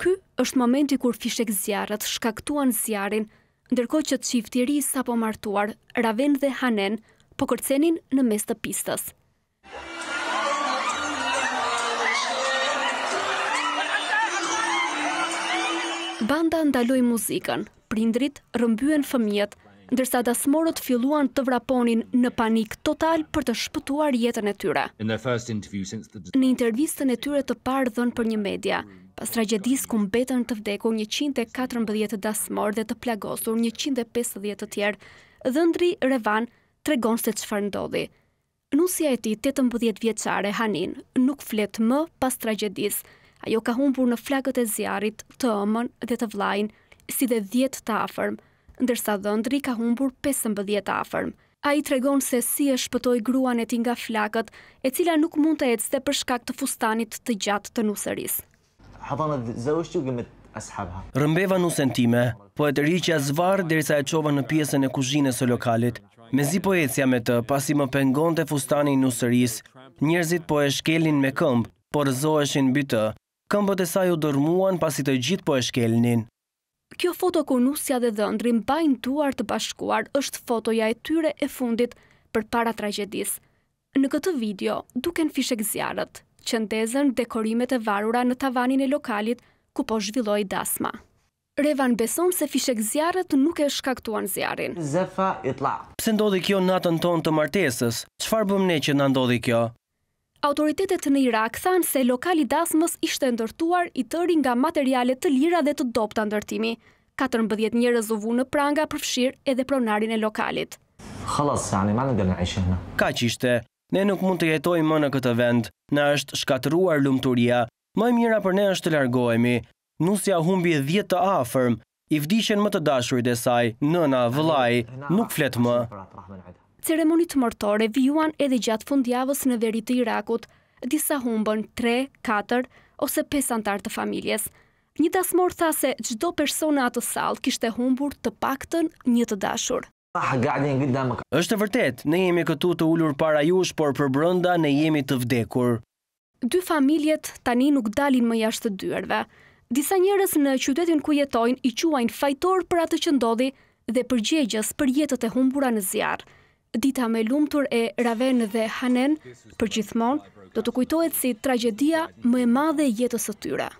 Ky është momenti kur fishek zjarët shkaktuan zjarin, ndërko që të qifti sa po martuar, Raven dhe Hanen, po kërcenin në mes të pistës. Banda ndaloi muzikën, prindrit rëmbyen fëmijet, ndërsa dasmorët filluan të vraponin në panik total për të shpëtuar jetën e tyre. Në intervjistën e tyre të parë dhënë për një media, Pas tragedis ku mbetën të vdeku 114 dasmor dhe të plagosur 150 të tjerë, dhëndri Revan tregon se farë ndodhi. Nusja e ti 18 vjeqare Hanin nuk flet më pas tragedis, ajo ka humbur në flagët e zjarit të ëmën dhe të vlajnë, si dhe 10 të afërm, ndërsa dhëndri ka humbur 15 të afërm. A i tregon se si e shpëtoj gruan e ti nga flakët, e cila nuk mund të ecë dhe përshkak të fustanit të gjatë të nusëris hadana zawjtu me ashabha. Rëmbeva nusën time, po e rriqja zvarr derisa e çova në pjesën e kuzhinës së lokalit. Mezi po ecja me të, pasi më pengonte fustanin në nusërisë, njerëzit po e shkelin me këmbë, por zoheshin mbi të. Këmbët e saj u dërmuan pasi të gjithë po e shkelnin. Kjo foto ku nusja dhe dhëndrin bajnë duar të bashkuar është fotoja e tyre e fundit për para tragedis. Në këtë video, duken fishek zjarët, që ndezën dekorimet e varura në tavanin e lokalit ku po zhvilloi dasma. Revan beson se fishek zjarët nuk e shkaktuan zjarin. Zefa i tla. Pse ndodhi kjo natën tonë të martesës? Qfar bëm ne që në ndodhi kjo? Autoritetet në Irak thanë se lokali dasmës ishte ndërtuar i tëri nga materialet të lira dhe të dopta ndërtimi. 14 një zovu në pranga përfshirë edhe pronarin e lokalit. Kalas, janë, ma në Ka që ishte, ne nuk mund të jetoj më në këtë vend, në është shkatruar lumëturia, më e mira për ne është të largohemi, nusja humbi dhjetë të afërm, i vdishen më të dashurit e saj, nëna, vëlaj, nuk fletë më. Ceremonit mërtore vijuan edhe gjatë fundjavës në veri të Irakut, disa humbën 3, 4 ose 5 antartë të familjes. Një dasmor tha se gjdo persona atë salt kishte humbur të pakten një të dashur. Ah, është vërtet, ne jemi këtu të ullur para jush, por për brënda ne jemi të vdekur. Dy familjet tani nuk dalin më jashtë të dyrve. Disa njërës në qytetin ku jetojnë i quajnë fajtor për atë që ndodhi dhe përgjegjës për jetët e humbura në zjarë. Dita me lumëtur e Raven dhe Hanen, për gjithmon, do të kujtojtë si tragedia më e madhe jetës të tyre.